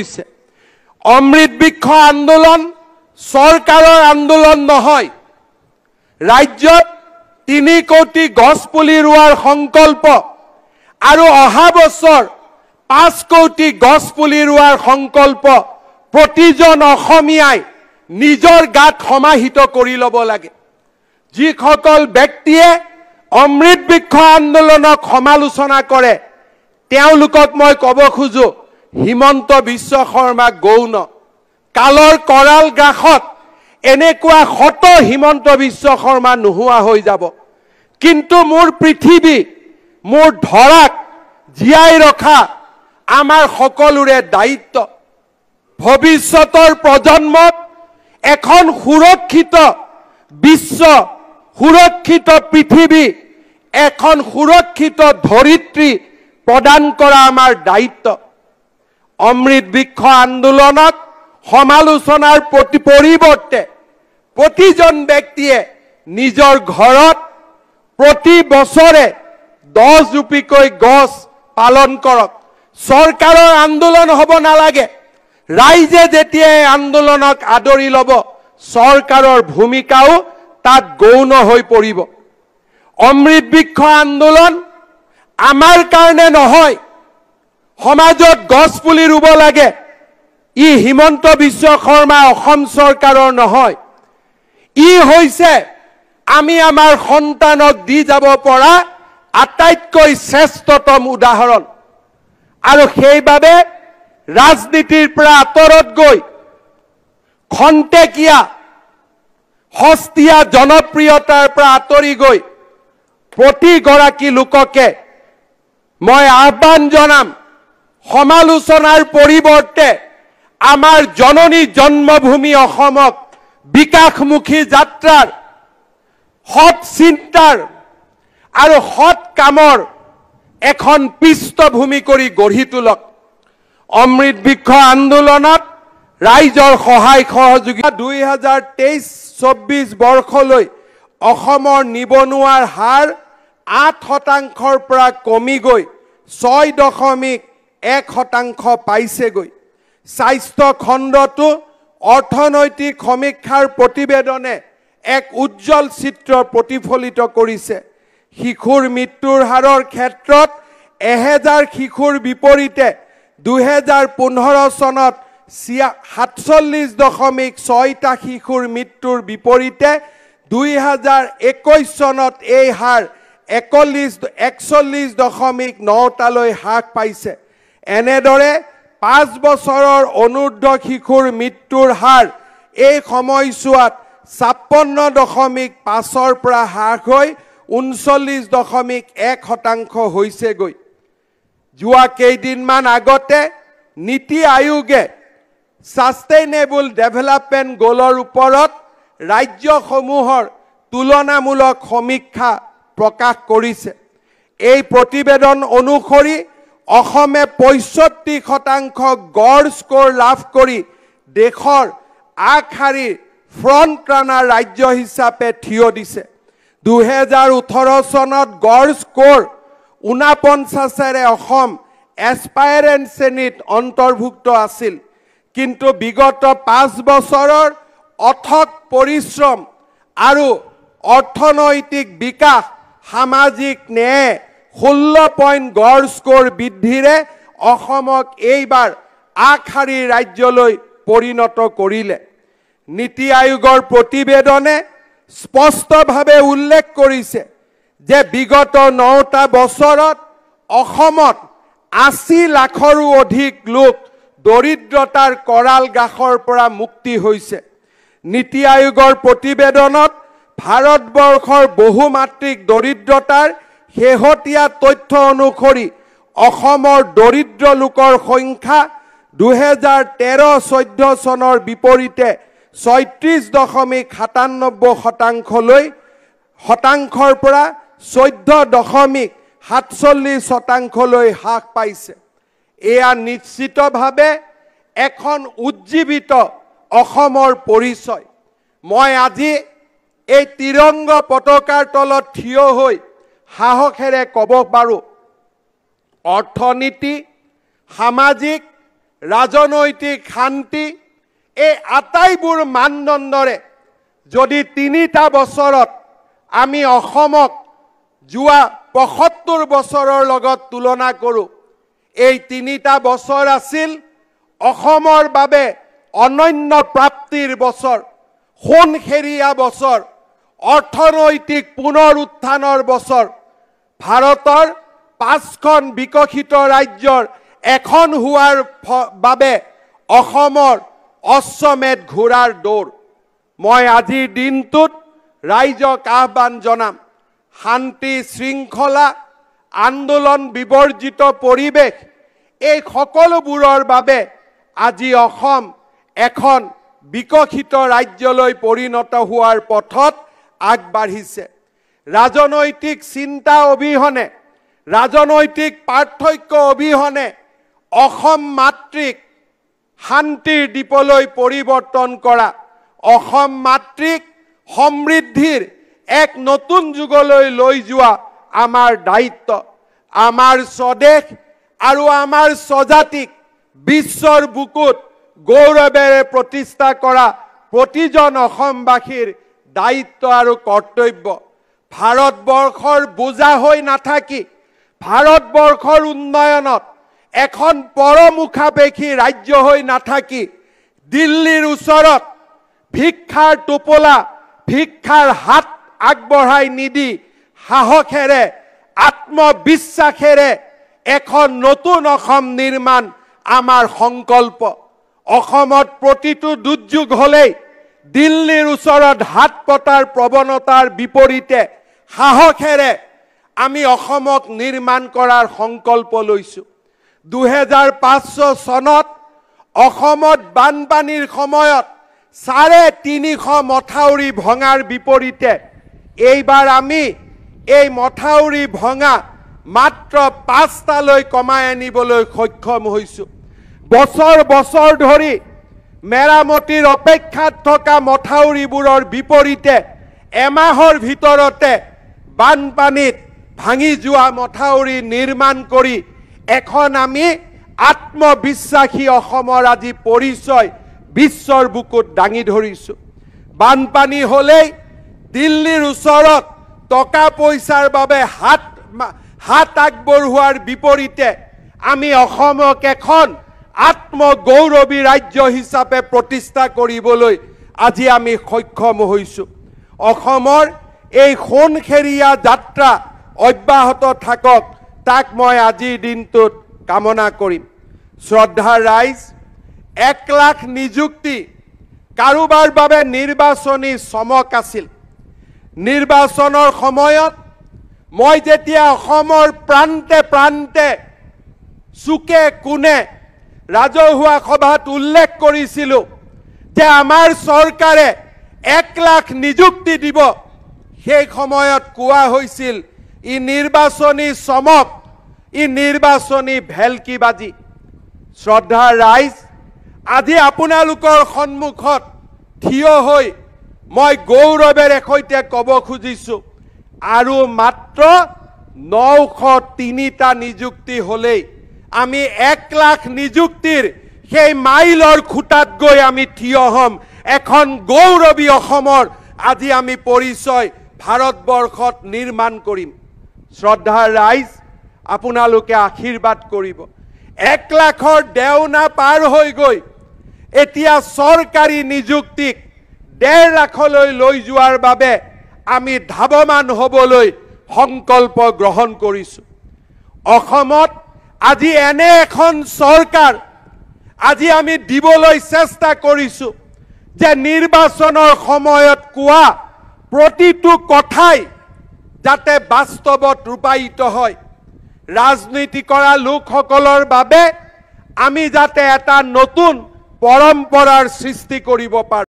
হৈছে অমৃত বৃক্ষ আন্দোলন চৰকাৰৰ আন্দোলন নহয় ৰাজ্যত তিনি কোটি গছপুলি ৰোৱাৰ সংকল্প আৰু অহা বছৰ পাঁচ কোটি গছপুলি ৰোৱাৰ সংকল্প প্ৰতিজন অসমীয়াই নিজৰ গাত সমাহিত কৰি ল'ব লাগে যিসকল ব্যক্তিয়ে অমৃত বৃক্ষ আন্দোলনক সমালোচনা কৰে তেওঁলোকক মই ক'ব খোজোঁ হিমন্ত বিশ্ব শৰ্মা গৌণ কালৰ কৰাল গ্ৰাসত এনেকুৱা শত হিমন্ত বিশ্ব শৰ্মা নোহোৱা হৈ যাব কিন্তু মোৰ পৃথিৱী মোৰ ধৰাক জীয়াই ৰখা আমাৰ সকলোৰে দায়িত্ব ভৱিষ্যতৰ প্ৰজন্মত এখন সুৰক্ষিত বিশ্ব সুৰক্ষিত পৃথিৱী এখন সুৰক্ষিত ধৰিত্ৰী প্ৰদান কৰা আমাৰ দায়িত্ব অমৃত বৃক্ষ আন্দোলনক সমালোচনাৰ প্ৰতি পৰিৱৰ্তে প্ৰতিজন ব্যক্তিয়ে নিজৰ ঘৰত প্ৰতি বছৰে দহ দহজোপিকৈ গছ পালন কৰক চৰকাৰৰ আন্দোলন হ'ব নালাগে ৰাইজে যেতিয়া এই আন্দোলনক আদৰি ল'ব চৰকাৰৰ ভূমিকাও তাত গৌণ হৈ পৰিব অমৃত বৃক্ষ আন্দোলন আমাৰ কাৰণে নহয় সমাজত গছপুলি ৰুব লাগে ই হিমন্ত বিশ্ব শৰ্মা অসম চৰকাৰৰ নহয় ই হৈছে আমি আমাৰ সন্তানক দি যাব পৰা আটাইতকৈ শ্ৰেষ্ঠতম উদাহৰণ আৰু সেইবাবে ৰাজনীতিৰ পৰা আঁতৰত গৈ খন্তেকীয়া সস্তীয়া জনপ্ৰিয়তাৰ পৰা আঁতৰি গৈ প্ৰতিগৰাকী লোককে মই আহ্বান জনাম সমালোচনাৰ পৰিৱৰ্তে আমাৰ জননী জন্মভূমি অসমক বিকাশমুখী যাত্ৰাৰ সৎ চিন্তাৰ আৰু সৎ কামৰ এখন পৃষ্ঠভূমি কৰি গঢ়ি তোলক অমৃত বৃক্ষ আন্দোলনত ৰাইজৰ সহায় সহযোগিতা দুই হাজাৰ তেইছ চৌব্বিছ বৰ্ষলৈ অসমৰ নিবনুৱাৰ হাৰ আঠ শতাংশৰ পৰা কমি গৈ ছয় দশমিক এক শতাংশ পাইছেগৈ স্বাস্থ্য খণ্ডটো অৰ্থনৈতিক সমীক্ষাৰ প্ৰতিবেদনে এক উজ্জ্বল চিত্ৰ প্ৰতিফলিত কৰিছে শিশুৰ মৃত্যুৰ হাৰৰ ক্ষেত্ৰত এহেজাৰ শিশুৰ বিপৰীতে দুহেজাৰ পোন্ধৰ চনত চিয়া সাতচল্লিছ দশমিক ছয়টা শিশুৰ মৃত্যুৰ বিপৰীতে দুই হাজাৰ একৈছ চনত এই হাৰ একল্লিছ একচল্লিছ দশমিক নটালৈ হ্ৰাস পাইছে এনেদৰে পাঁচ বছৰৰ অনুৰ্ধ শিশুৰ মৃত্যুৰ হাৰ এই সময়ছোৱাত ছাপন্ন দশমিক পাঁচৰ পৰা হ্ৰাস হৈ ঊনচল্লিছ দশমিক এক শতাংশ হৈছেগৈ যোৱা কেইদিনমান আগতে নীতি আয়োগে ছাষ্টেইনেবল ডেভেলপমেণ্ট গ'লৰ ওপৰত ৰাজ্যসমূহৰ তুলনামূলক সমীক্ষা প্ৰকাশ কৰিছে এই প্ৰতিবেদন অনুসৰি অসমে পঁয়ষষ্ঠি শতাংশ গড় স্কোৰ লাভ কৰি দেশৰ আগশাৰীৰ ফ্ৰণ্ট ৰাণাৰ ৰাজ্য হিচাপে থিয় দিছে দুহেজাৰ ওঠৰ চনত গড় স্কোৰ ঊনপঞ্চাছেৰে অসম এছপায়াৰেণ্ট শ্ৰেণীত অন্তৰ্ভুক্ত আছিল কিন্তু বিগত পাঁচ বছৰৰ অথক পৰিশ্ৰম আৰু অৰ্থনৈতিক বিকাশ সামাজিক ন্যায় ষোল্ল পইণ্ট গড় স্কোৰ বৃদ্ধিৰে অসমক এইবাৰ আগশাৰীৰ ৰাজ্যলৈ পৰিণত কৰিলে নীতি আয়োগৰ প্ৰতিবেদনে স্পষ্টভাৱে উল্লেখ কৰিছে যে বিগত নটা বছৰত অসমত আশী লাখৰো অধিক লোক দৰিদ্ৰতাৰ কৰাল গাসৰ পৰা মুক্তি হৈছে নীতি আয়োগৰ প্ৰতিবেদনত ভাৰতবৰ্ষৰ বহুমাত্ৰিক দৰিদ্ৰতাৰ শেহতীয়া তথ্য অনুসৰি অসমৰ দৰিদ্ৰ লোকৰ সংখ্যা দুহেজাৰ তেৰ চৈধ্য চনৰ বিপৰীতে ছয়ত্ৰিছ দশমিক সাতান্নব্বৈ শতাংশলৈ শতাংশৰ পৰা চৈধ্য দশমিক সাতচল্লিছ শতাংশলৈ হ্ৰাস পাইছে এয়া নিশ্চিতভাৱে এখন উজ্জীৱিত অসমৰ পৰিচয় মই আজি এই তিৰংগ পতাকাৰ তলত থিয় হৈ সাহসেৰে ক'ব পাৰোঁ অৰ্থনীতি সামাজিক ৰাজনৈতিক শান্তি এই আটাইবোৰ মানদণ্ডৰে যদি তিনিটা বছৰত আমি অসমক যোৱা পঁসত্তৰ বছৰৰ লগত তুলনা কৰোঁ এই তিনিটা বছৰ আছিল অসমৰ বাবে অনন্য প্ৰাপ্তিৰ বছৰ সোণসেৰীয়া বছৰ অৰ্থনৈতিক পুনৰ উত্থানৰ বছৰ ভাৰতৰ পাঁচখন বিকশিত ৰাজ্যৰ এখন হোৱাৰ বাবে অসমৰ অশ্বমেদ ঘোঁৰাৰ দৌৰ মই আজিৰ দিনটোত ৰাইজক আহ্বান জনাম শান্তি শৃংখলা আন্দোলন বিবৰ্জিত পৰিৱেশ এই সকলোবোৰৰ বাবে আজি অসম এখন বিকশিত ৰাজ্যলৈ পৰিণত হোৱাৰ পথত আগবাঢ়িছে ৰাজনৈতিক চিন্তা অবিহনে ৰাজনৈতিক পাৰ্থক্য অবিহনে অসম মাতৃক শান্তিৰ দ্বীপলৈ পৰিৱৰ্তন কৰা অসম মাতৃক সমৃদ্ধিৰ এক নতুন যুগলৈ লৈ যোৱা আমাৰ দায়িত্ব আমাৰ স্বদেশ আৰু আমাৰ স্বজাতিক বিশ্বৰ বুকুত গৌৰৱেৰে প্ৰতিষ্ঠা কৰা প্ৰতিজন অসমবাসীৰ দায়িত্ব আৰু কৰ্তব্য ভাৰতবৰ্ষৰ বোজা হৈ নাথাকি ভাৰতবৰ্ষৰ উন্নয়নত এখন পৰমুখাপেক্ষী ৰাজ্য হৈ নাথাকি দিল্লীৰ ওচৰত ভিক্ষাৰ টোপোলা ভিক্ষাৰ হাত আগবঢ়াই নিদি সাহসেৰে আত্মবিশ্বাসেৰে এখন নতুন অসম নিৰ্মাণ আমাৰ সংকল্প অসমত প্ৰতিটো দুৰ্যোগ হ'লেই দিল্লীৰ ওচৰত হাত পতাৰ প্ৰৱণতাৰ বিপৰীতে সাহসেৰে আমি অসমক নিৰ্মাণ কৰাৰ সংকল্প লৈছোঁ দুহেজাৰ পাঁচশ চনত অসমত বানপানীৰ সময়ত চাৰে তিনিশ মথাউৰি ভঙাৰ বিপৰীতে এইবাৰ আমি এই মথাউৰি ভঙা মাত্ৰ পাঁচটালৈ কমাই আনিবলৈ সক্ষম হৈছোঁ বছৰ বছৰ ধৰি মেৰামতিৰ অপেক্ষাত থকা মথাউৰিবোৰৰ বিপৰীতে এমাহৰ ভিতৰতে বানপানীত ভাঙি যোৱা মথাউৰি নিৰ্মাণ কৰি এখন আমি আত্মবিশ্বাসী অসমৰ আজি পৰিচয় বিশ্বৰ বুকুত দাঙি ধৰিছোঁ বানপানী হ'লেই দিল্লীৰ ওচৰত টকা পইচাৰ বাবে হাত হাত আগবঢ়োৱাৰ বিপৰীতে আমি অসমক এখন আত্মগৌৰৱী ৰাজ্য হিচাপে প্ৰতিষ্ঠা কৰিবলৈ আজি আমি সক্ষম হৈছোঁ অসমৰ এই সোণখেৰীয়া যাত্ৰা অব্যাহত থাকক তাক মই আজিৰ দিনটোত কামনা কৰিম শ্ৰদ্ধা ৰাইজ এক লাখ নিযুক্তি কাৰোবাৰ বাবে নিৰ্বাচনী চমক আছিল নিৰ্বাচনৰ সময়ত মই যেতিয়া অসমৰ প্ৰান্তে প্ৰান্তে চুকে কোণে ৰাজহুৱা সভাত উল্লেখ কৰিছিলোঁ যে আমাৰ চৰকাৰে এক লাখ নিযুক্তি দিব সেই সময়ত কোৱা হৈছিল ই নিৰ্বাচনী চমক ই নিৰ্বাচনী ভেলকিবাজি শ্ৰদ্ধা ৰাইজ আজি আপোনালোকৰ সন্মুখত থিয় হৈ মই গৌৰৱেৰে সৈতে ক'ব খুজিছোঁ আৰু মাত্ৰ নশ তিনিটা নিযুক্তি হ'লেই আমি এক লাখ নিযুক্তিৰ সেই মাইলৰ খুটাত গৈ আমি থিয় হ'ম এখন গৌৰৱী অসমৰ আজি আমি পৰিচয় ভাৰতবৰ্ষত নিৰ্মাণ কৰিম শ্ৰদ্ধাৰ ৰাইজ আপোনালোকে আশীৰ্বাদ কৰিব এক লাখৰ দেওনা পাৰ হৈ গৈ এতিয়া চৰকাৰী নিযুক্তিক ডেৰ লাখলৈ লৈ যোৱাৰ বাবে আমি ধাৱমান হ'বলৈ সংকল্প গ্ৰহণ কৰিছোঁ অসমত আজি এনে এখন চৰকাৰ আজি আমি দিবলৈ চেষ্টা কৰিছোঁ যে নিৰ্বাচনৰ সময়ত কোৱা প্ৰতিটো কথাই যাতে বাস্তৱত ৰূপায়িত হয় ৰাজনীতি কৰা লোকসকলৰ বাবে আমি যাতে এটা নতুন পৰম্পৰাৰ সৃষ্টি কৰিব পাৰোঁ